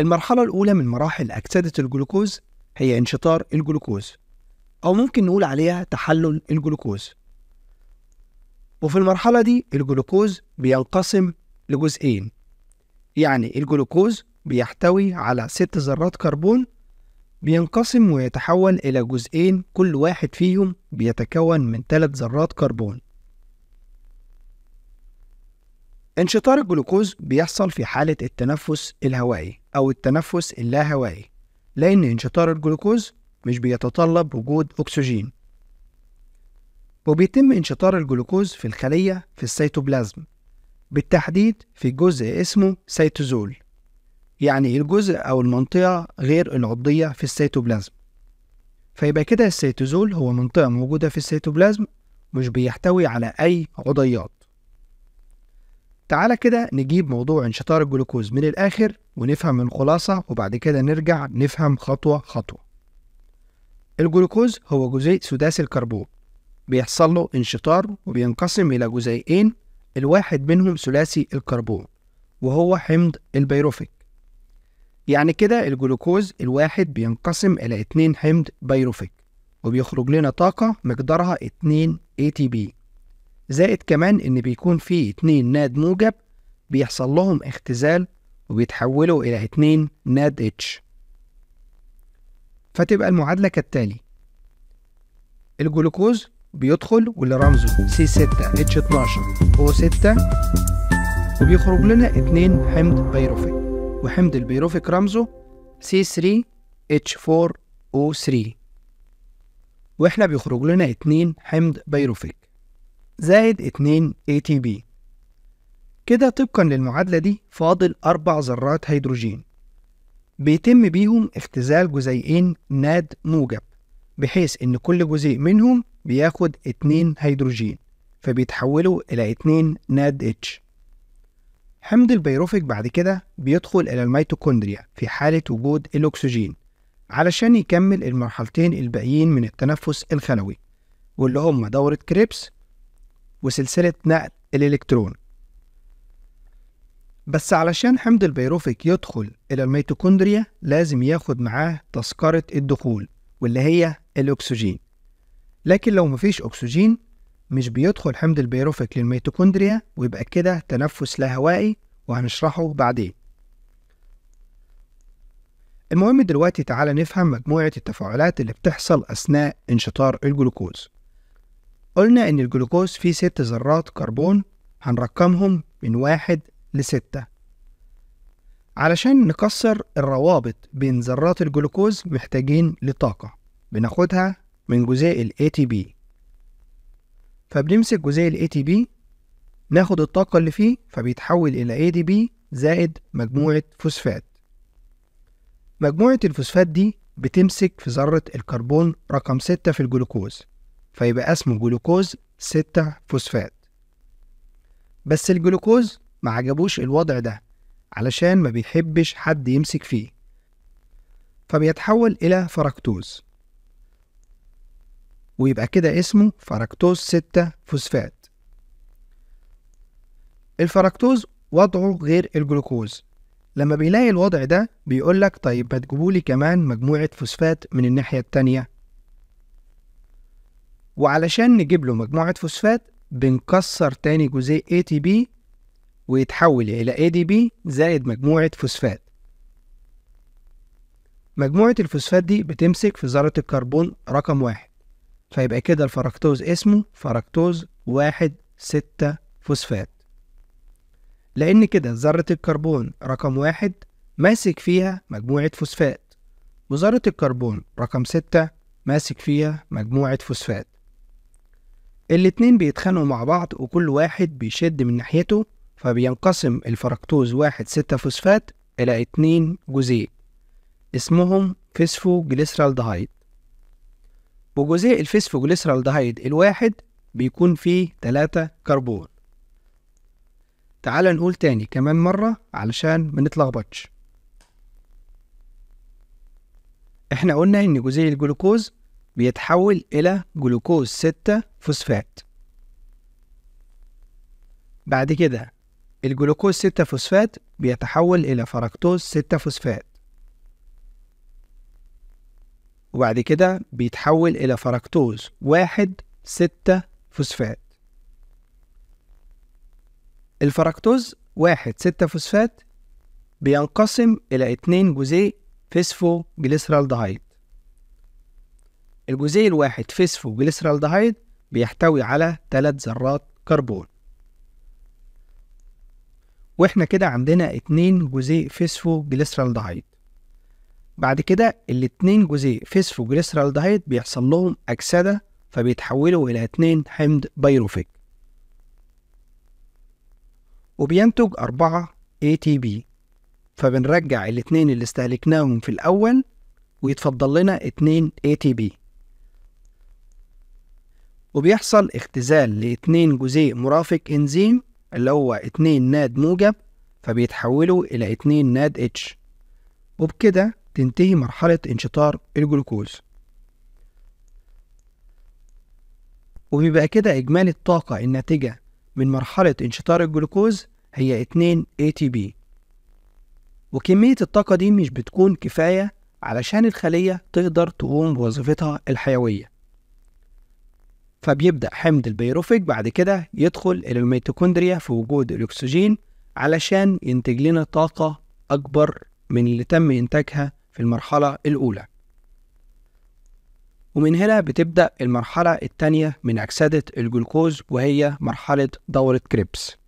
المرحلة الأولى من مراحل أكسدة الجلوكوز هي انشطار الجلوكوز أو ممكن نقول عليها تحلل الجلوكوز وفي المرحلة دي الجلوكوز بينقسم لجزئين يعني الجلوكوز بيحتوي على ست ذرات كربون بينقسم ويتحول إلى جزئين كل واحد فيهم بيتكون من ثلاث ذرات كربون انشطار الجلوكوز بيحصل في حالة التنفس الهوائي أو التنفس اللاهوائي لأن انشطار الجلوكوز مش بيتطلب وجود أكسجين وبيتم انشطار الجلوكوز في الخلية في السيتوبلازم بالتحديد في جزء اسمه سيتوزول يعني الجزء أو المنطقة غير العضية في السيتوبلازم فيبقى كده السيتوزول هو منطقة موجودة في السيتوبلازم مش بيحتوي على أي عضيات تعالى كده نجيب موضوع انشطار الجلوكوز من الآخر ونفهم الخلاصة وبعد كده نرجع نفهم خطوة خطوة الجلوكوز هو جزيء سداسي الكربون بيحصل له انشطار وبينقسم إلى جزيئين الواحد منهم ثلاثي الكربون وهو حمض البيروفيك يعني كده الجلوكوز الواحد بينقسم إلى اتنين حمض بيروفيك وبيخرج لنا طاقة مقدارها 2 ATP زائد كمان إن بيكون في اتنين ناد موجب بيحصل لهم اختزال وبيتحولوا إلى اتنين ناد اتش فتبقى المعادلة كالتالي الجلوكوز بيدخل واللي رمزه سي 6 اتش 12 او 6 وبيخرج لنا اتنين حمض بيروفيك وحمض البيروفيك رمزه سي 3 اتش 4 او 3 واحنا بيخرج لنا اتنين حمض بيروفيك زائد 2 ATP كده طبقا للمعادلة دي فاضل أربع ذرات هيدروجين بيتم بيهم اختزال جزيئين ناد موجب بحيث إن كل جزيء منهم بياخد 2 هيدروجين فبيتحولوا إلى 2 ناد اتش حمض البيروفيك بعد كده بيدخل إلى الميتوكوندريا في حالة وجود الأكسجين علشان يكمل المرحلتين الباقيين من التنفس الخلوي واللي هما دورة كريبس وسلسلة نقل الإلكترون بس علشان حمض البيروفيك يدخل إلى الميتوكوندريا لازم ياخد معاه تذكرة الدخول واللي هي الأكسجين لكن لو مفيش أكسجين مش بيدخل حمض البيروفيك للميتوكوندريا ويبقى كده تنفس لا هوائي وهنشرحه بعدين المهم دلوقتي تعالى نفهم مجموعة التفاعلات اللي بتحصل أثناء انشطار الجلوكوز قلنا إن الجلوكوز فيه ست ذرات كربون هنرقمهم من واحد لستة علشان نكسر الروابط بين ذرات الجلوكوز محتاجين لطاقة بناخدها من جزيء الـ ATP فبنمسك جزيء الـ ATP ناخد الطاقة اللي فيه فبيتحول إلى ADP زائد مجموعة فوسفات مجموعة الفوسفات دي بتمسك في ذرة الكربون رقم ستة في الجلوكوز فيبقى اسمه جلوكوز 6 فوسفات بس الجلوكوز ما عجبوش الوضع ده علشان ما بيحبش حد يمسك فيه فبيتحول إلى فركتوز ويبقى كده اسمه فركتوز 6 فوسفات الفركتوز وضعه غير الجلوكوز لما بيلاقي الوضع ده بيقولك طيب ما تجيبولي كمان مجموعة فوسفات من الناحية التانية وعلشان نجيب له مجموعة فوسفات بنكسر تاني جزيء ATP ويتحول إلى ADP زائد مجموعة فوسفات مجموعة الفوسفات دي بتمسك في ذرة الكربون رقم واحد فيبقى كده الفركتوز اسمه فركتوز واحد ستة فوسفات لأن كده ذرة الكربون رقم واحد ماسك فيها مجموعة فوسفات وذرة الكربون رقم ستة ماسك فيها مجموعة فوسفات الاتنين بيتخانقوا مع بعض وكل واحد بيشد من ناحيته فبينقسم الفركتوز واحد ستة فوسفات إلى اتنين جزيء اسمهم جليسرالدهايد وجزيء جليسرالدهايد الواحد بيكون فيه تلاتة كربون تعال نقول تاني كمان مرة علشان منتلخبطش احنا قلنا ان جزيء الجلوكوز بيتحول إلى جلوكوز 6 فوسفات بعد كده الجلوكوز 6 فوسفات بيتحول إلى فركتوز 6 فوسفات وبعد كده بيتحول إلى فركتوز 1 6 فوسفات الفركتوز 1 6 فوسفات بينقسم إلى اتنين جزيء جليسرالدهايد الجزيء الواحد جليسرالدهايد بيحتوي على ثلاث ذرات كربون واحنا كده عندنا اتنين جزيء جليسرالدهايد بعد كده الاتنين جزيء جليسرالدهايد بيحصل لهم أكسدة فبيتحولوا إلى اتنين حمض بيروفيك وبينتج أربعة ATP فبنرجع الاتنين اللي استهلكناهم في الأول ويتفضل لنا اتنين ATP وبيحصل اختزال لاتنين جزيء مرافق إنزيم اللي هو اتنين ناد موجب فبيتحولوا إلى اتنين ناد اتش وبكده تنتهي مرحلة انشطار الجلوكوز وبيبقى كده إجمالي الطاقة الناتجة من مرحلة انشطار الجلوكوز هي تي ATP وكمية الطاقة دي مش بتكون كفاية علشان الخلية تقدر تقوم بوظيفتها الحيوية فبيبدأ حمض البيروفيك بعد كده يدخل إلى الميتوكوندريا في وجود الأكسجين علشان ينتج لنا طاقة أكبر من اللي تم إنتاجها في المرحلة الأولى ومن هنا بتبدأ المرحلة الثانية من أكسدة الجلوكوز وهي مرحلة دورة كريبس